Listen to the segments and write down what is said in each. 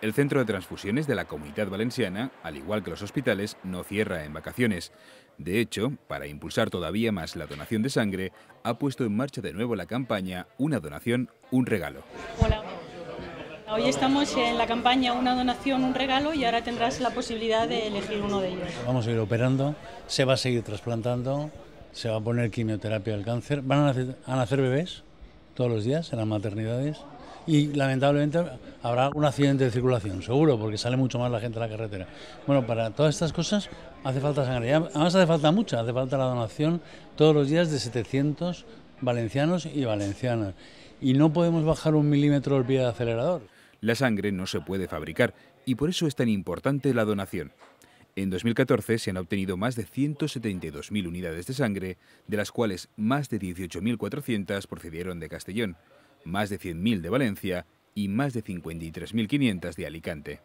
El centro de transfusiones de la Comunidad Valenciana, al igual que los hospitales, no cierra en vacaciones. De hecho, para impulsar todavía más la donación de sangre, ha puesto en marcha de nuevo la campaña Una donación, un regalo. Hola. Hoy estamos en la campaña Una donación, un regalo y ahora tendrás la posibilidad de elegir uno de ellos. Vamos a ir operando, se va a seguir trasplantando, se va a poner quimioterapia al cáncer. Van a nacer, bebés todos los días en las maternidades y lamentablemente habrá un accidente de circulación, seguro, porque sale mucho más la gente a la carretera. Bueno, para todas estas cosas hace falta sangre, además hace falta mucha, hace falta la donación todos los días de 700 valencianos y valencianas. Y no podemos bajar un milímetro el pie de acelerador. La sangre no se puede fabricar y por eso es tan importante la donación. En 2014 se han obtenido más de 172.000 unidades de sangre, de las cuales más de 18.400 procedieron de Castellón, más de 100.000 de Valencia y más de 53.500 de Alicante.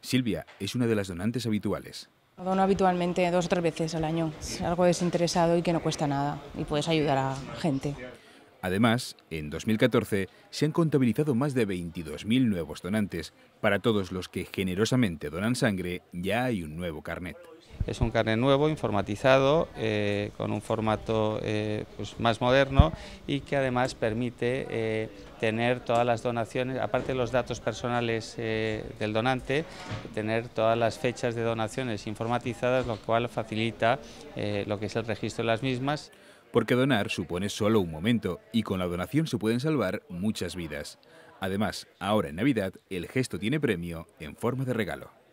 Silvia es una de las donantes habituales. Dono habitualmente dos o tres veces al año. Es algo desinteresado y que no cuesta nada y puedes ayudar a gente. Además, en 2014 se han contabilizado más de 22.000 nuevos donantes. Para todos los que generosamente donan sangre, ya hay un nuevo carnet. Es un carnet nuevo, informatizado, eh, con un formato eh, pues, más moderno y que además permite eh, tener todas las donaciones, aparte de los datos personales del donante, tener todas las fechas de donaciones informatizadas, lo cual facilita lo que es el registro de las mismas. Porque donar supone solo un momento y con la donación se pueden salvar muchas vidas. Además, ahora en Navidad el gesto tiene premio en forma de regalo.